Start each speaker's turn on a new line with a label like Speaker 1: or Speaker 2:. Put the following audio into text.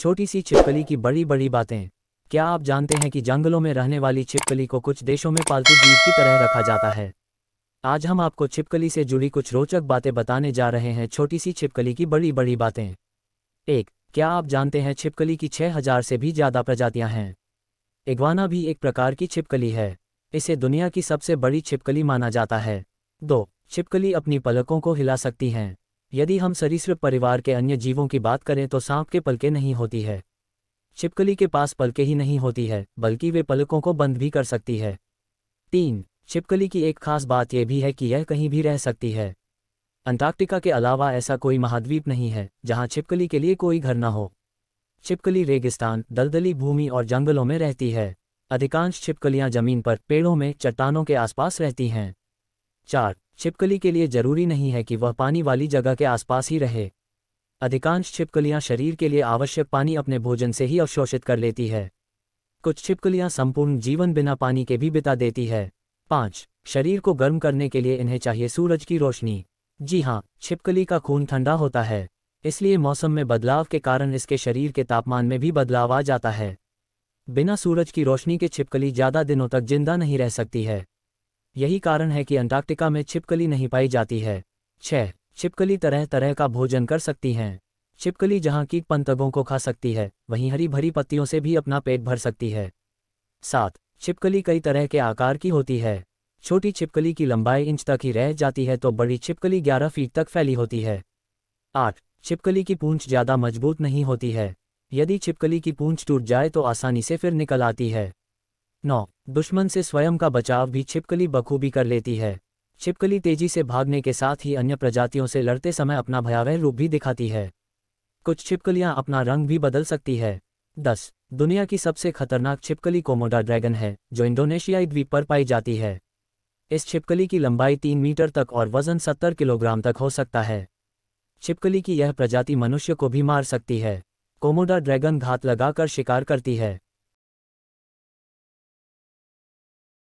Speaker 1: छोटी सी छिपकली की बड़ी बड़ी बातें क्या आप जानते हैं कि जंगलों में रहने वाली छिपकली को कुछ देशों में पालतू जीव की तरह रखा जाता है आज हम आपको छिपकली से जुड़ी कुछ रोचक बातें बताने जा रहे हैं छोटी सी छिपकली की बड़ी बड़ी बातें एक क्या आप जानते हैं छिपकली की 6000 से भी ज़्यादा प्रजातियां हैं इगवाना भी एक प्रकार की छिपकली है इसे दुनिया की सबसे बड़ी छिपकली माना जाता है दो छिपकली अपनी पलकों को हिला सकती हैं यदि हम सरीसृप परिवार के अन्य जीवों की बात करें तो सांप के पलके नहीं होती है छिपकली के पास पलके ही नहीं होती है बल्कि वे पलकों को बंद भी कर सकती है तीन छिपकली की एक खास बात यह भी है कि यह कहीं भी रह सकती है अंटार्कटिका के अलावा ऐसा कोई महाद्वीप नहीं है जहां छिपकली के लिए कोई घर न हो छिपकली रेगिस्तान दलदली भूमि और जंगलों में रहती है अधिकांश छिपकलियां जमीन पर पेड़ों में चट्टानों के आसपास रहती हैं चार छिपकली के लिए जरूरी नहीं है कि वह पानी वाली जगह के आसपास ही रहे अधिकांश छिपकलियां शरीर के लिए आवश्यक पानी अपने भोजन से ही अवशोषित कर लेती है कुछ छिपकलियां संपूर्ण जीवन बिना पानी के भी बिता देती है पाँच शरीर को गर्म करने के लिए इन्हें चाहिए सूरज की रोशनी जी हाँ छिपकली का खून ठंडा होता है इसलिए मौसम में बदलाव के कारण इसके शरीर के तापमान में भी बदलाव आ जाता है बिना सूरज की रोशनी के छिपकली ज़्यादा दिनों तक जिंदा नहीं रह सकती है यही कारण है कि अंटार्कटिका में छिपकली नहीं पाई जाती है छह छिपकली तरह तरह का भोजन कर सकती हैं छिपकली जहां की पंतगों को खा सकती है वहीं हरी भरी पत्तियों से भी अपना पेट भर सकती है सात छिपकली कई तरह के आकार की होती है छोटी छिपकली की लंबाई इंच तक ही रह जाती है तो बड़ी छिपकली 11 फीट तक फैली होती है आठ छिपकली की पूंछ ज़्यादा मजबूत नहीं होती है यदि छिपकली की पूंछ टूट जाए तो आसानी से फिर निकल आती है नौ दुश्मन से स्वयं का बचाव भी छिपकली बखूबी कर लेती है छिपकली तेजी से भागने के साथ ही अन्य प्रजातियों से लड़ते समय अपना भयावह रूप भी दिखाती है कुछ छिपकलियां अपना रंग भी बदल सकती है दस दुनिया की सबसे खतरनाक छिपकली कोमोडा ड्रैगन है जो इंडोनेशियाई द्वीप पर पाई जाती है इस छिपकली की लंबाई तीन मीटर तक और वजन सत्तर किलोग्राम तक हो सकता है छिपकली की यह प्रजाति मनुष्य को भी मार सकती है कोमोडा ड्रैगन घात लगाकर शिकार करती है